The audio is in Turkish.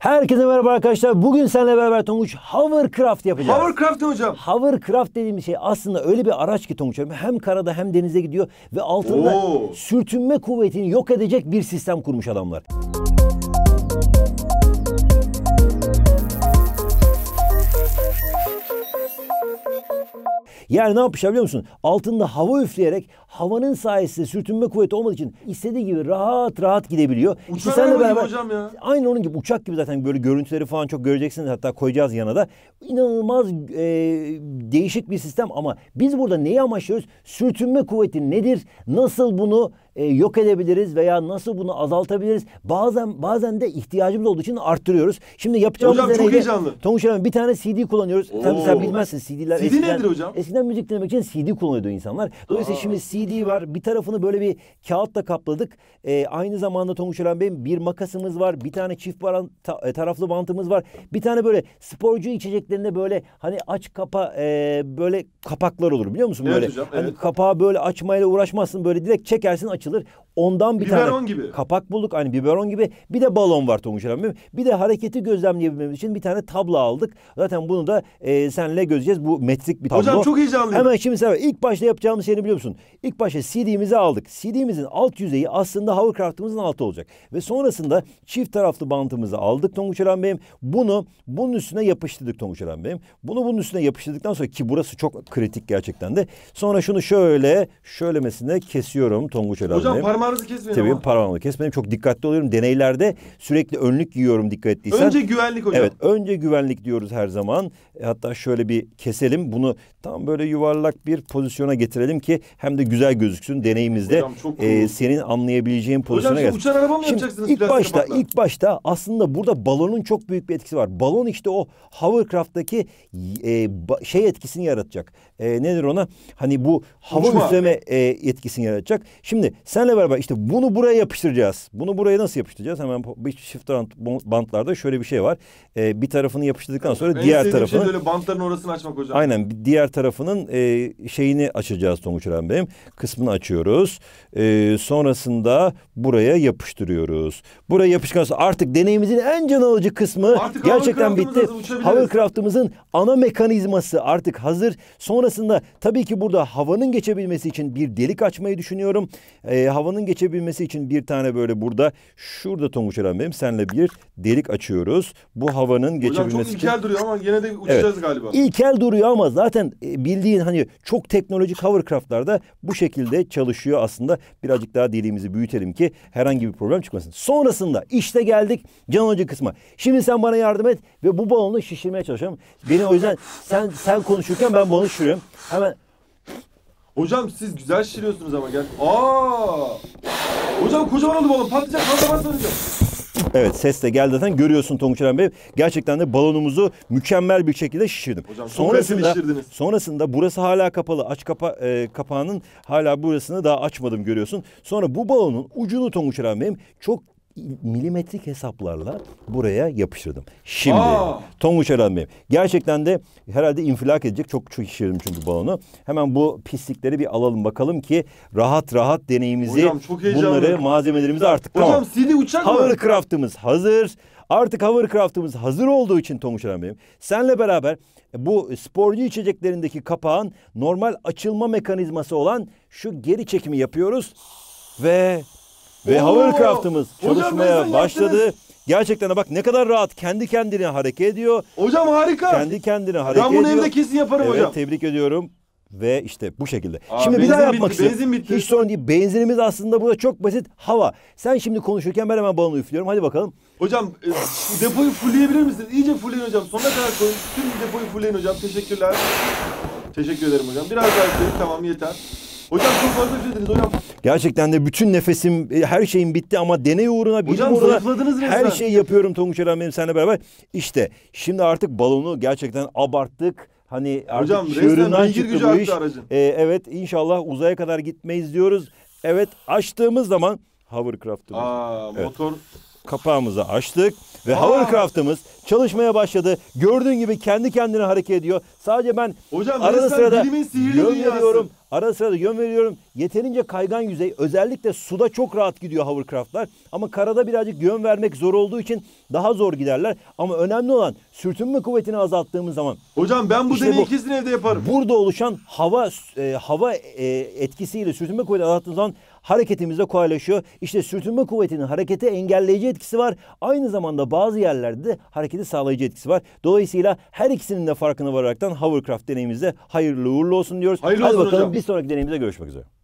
Herkese merhaba arkadaşlar. Bugün seninle beraber Tonguç hovercraft yapacağız. Hovercraft ne hocam? Hovercraft dediğim şey aslında öyle bir araç ki Tonguç hem karada hem denize gidiyor ve altında Oo. sürtünme kuvvetini yok edecek bir sistem kurmuş adamlar. Yani ne yapmışlar biliyor musun? Altında hava üfleyerek havanın sayesinde sürtünme kuvveti olmadığı için istediği gibi rahat rahat gidebiliyor. Uçan işte senle beraber hocam ya. aynı onun gibi uçak gibi zaten böyle görüntüleri falan çok göreceksiniz hatta koyacağız yana da. İnanılmaz e, değişik bir sistem ama biz burada neyi amaçlıyoruz? Sürtünme kuvveti nedir? Nasıl bunu e, yok edebiliriz veya nasıl bunu azaltabiliriz? Bazen bazen de ihtiyacımız olduğu için arttırıyoruz. Şimdi yapacağımız Hocam çok heyecanlı. Tonguç Hanım bir tane CD kullanıyoruz. Oo. Tabii sen bilmezsin CD'ler. CD eskiden, nedir hocam? Eskiden müzik dinlemek için CD kullanıyordu insanlar. Dolayısıyla Aa. şimdi CD var. Bir tarafını böyle bir kağıtla kapladık. E, aynı zamanda Tonguç Hanım Bey'in bir makasımız var. Bir tane çift baran, ta, e, taraflı bantımız var. Bir tane böyle sporcu içeceklerinde böyle hani aç kapa e, böyle kapaklar olur biliyor musun? Böyle, evet böyle, hocam. Hani evet. kapağı böyle açmayla uğraşmazsın. Böyle direkt çekersin açılır. Ondan bir biberon tane gibi. kapak bulduk. Hani biberon gibi. Bir de balon var Tonguç abi. Bir de hareketi gözlemleyebilmemiz için bir tane tablo aldık. Zaten bunu da e, senle göreceğiz. Bu metrik bir tablo. Hocam çok heyecanlıyım. Hemen şimdi sen ilk başta yapacağımız şey ne biliyor musun? İlk başta CD'mizi aldık. CD'mizin alt yüzeyi aslında hovercraft'ımızın altı olacak. Ve sonrasında çift taraflı bantımızı aldık Tonguç Eren Bey'im. Bunu bunun üstüne yapıştırdık Tonguç Eren Bey'im. Bunu bunun üstüne yapıştırdıktan sonra ki burası çok kritik gerçekten de. Sonra şunu şöyle şöylemesine kesiyorum Tonguç Eren Bey'im. parmağı ağrınızı kesmeyin Tabii ama. parmağımı kesmedim. Çok dikkatli oluyorum. Deneylerde sürekli önlük giyiyorum dikkat ettiysen. Önce güvenlik hocam. Evet önce güvenlik diyoruz her zaman. E, hatta şöyle bir keselim. Bunu tam böyle yuvarlak bir pozisyona getirelim ki hem de güzel gözüksün deneyimizde. Hocam çok e, senin anlayabileceğin pozisyona gelsin. Hocam uçan araba mı Şimdi yapacaksınız? İlk başta, kapakla? ilk başta aslında burada balonun çok büyük bir etkisi var. Balon işte o hovercraft'taki e, şey etkisini yaratacak. E, nedir ona? Hani bu hava Uçma. üfleme e, etkisini yaratacak. Şimdi senle beraber işte bunu buraya yapıştıracağız. Bunu buraya nasıl yapıştıracağız? Hemen bir shift bantlarda şöyle bir şey var. E, bir tarafını yapıştırdıktan sonra en diğer şey tarafını... Şey böyle bantların orasını açmak hocam. Aynen diğer tarafının e, şeyini açacağız Tonguç Bey'im. Kısmını açıyoruz. E, sonrasında buraya yapıştırıyoruz. Buraya yapıştıktan sonra artık deneyimizin en can alıcı kısmı artık gerçekten bitti. Hovercraft'ımızın ana mekanizması artık hazır. Sonrasında tabii ki burada havanın geçebilmesi için bir delik açmayı düşünüyorum. E, havanın havanın geçebilmesi için bir tane böyle burada şurada Tonguç Eren benim senle bir delik açıyoruz. Bu havanın Hocam geçebilmesi çok için. duruyor ama yine de uçacağız evet. galiba. İlkel duruyor ama zaten e, bildiğin hani çok teknolojik hovercraftlarda bu şekilde çalışıyor aslında. Birazcık daha deliğimizi büyütelim ki herhangi bir problem çıkmasın. Sonrasında işte geldik can alıcı kısma. Şimdi sen bana yardım et ve bu balonu şişirmeye çalışalım. Beni o yüzden sen sen konuşurken ben balonu şişiriyorum. Hemen Hocam siz güzel şişiriyorsunuz ama gel. Aa! Hocam kocaman oldu balon. Patlayacak patlayacak, patlayacak. Evet ses de geldi zaten görüyorsun Tonguç İrem Bey. Gerçekten de balonumuzu mükemmel bir şekilde şişirdim. Hocam sonrasında, Sonrasında burası hala kapalı. Aç kapa, e, kapağının hala burasını daha açmadım görüyorsun. Sonra bu balonun ucunu Tonguç İrem Bey'im çok milimetrik hesaplarla buraya yapıştırdım. Şimdi Aa! Tonguç Eren Bey. Gerçekten de herhalde infilak edecek. Çok şişirdim çünkü balonu. Hemen bu pislikleri bir alalım bakalım ki rahat rahat deneyimizi Hocam, çok bunları malzemelerimizi artık Hocam, tamam. CD uçak mı? Hovercraft'ımız hazır. Artık hovercraft'ımız hazır olduğu için Tonguç Eren Bey'im. Senle beraber bu sporcu içeceklerindeki kapağın normal açılma mekanizması olan şu geri çekimi yapıyoruz. Ve ve Oo. hovercraft'ımız çalışmaya başladı. Gerçekten de bak ne kadar rahat kendi kendine hareket ediyor. Hocam harika. Kendi kendine hareket ben bunu ediyor. evde kesin yaparım evet, hocam. tebrik ediyorum. Ve işte bu şekilde. Aa, şimdi bir daha yapmak bitti, istiyorum. benzin bitti. Hiç sorun değil. Benzinimiz aslında burada çok basit. Hava. Sen şimdi konuşurken ben hemen balonu üflüyorum. Hadi bakalım. Hocam e, depoyu fullleyebilir misiniz? İyice fullleyin hocam. Sonuna kadar koyun. Tüm depoyu fullleyin hocam. Teşekkürler. Teşekkür ederim hocam. Biraz daha üfleyin. Tamam yeter. Hocam çok fazla üflediniz şey hocam. Gerçekten de bütün nefesim, e, her şeyim bitti ama deney uğruna, bilim hocam, uğruna her şeyi yapıyorum Tonguç Eren benim seninle beraber. İşte şimdi artık balonu gerçekten abarttık. Hani artık Hocam resmen beygir gücü aracın. Ee, evet inşallah uzaya kadar gitmeyiz diyoruz. Evet açtığımız zaman hovercraft'ımız. Aa evet. motor kapağımızı açtık ve Aa. hovercraft'ımız çalışmaya başladı. Gördüğün gibi kendi kendine hareket ediyor. Sadece ben Hocam, arada sırada bilimin sihirli dünyası. Ara sıra da yön veriyorum. Yeterince kaygan yüzey özellikle suda çok rahat gidiyor hovercraftlar. Ama karada birazcık yön vermek zor olduğu için daha zor giderler. Ama önemli olan sürtünme kuvvetini azalttığımız zaman. Hocam ben bu işte deneyi ikizin evde yaparım. Burada oluşan hava e, hava e, etkisiyle sürtünme kuvveti azalttığımız zaman Hareketimize kolaylaşıyor. İşte sürtünme kuvvetinin harekete engelleyici etkisi var. Aynı zamanda bazı yerlerde de hareketi sağlayıcı etkisi var. Dolayısıyla her ikisinin de farkına vararaktan hovercraft deneyimizde hayırlı uğurlu olsun diyoruz. Hayırlı Hadi bakalım hocam. bir sonraki deneyimizde görüşmek üzere.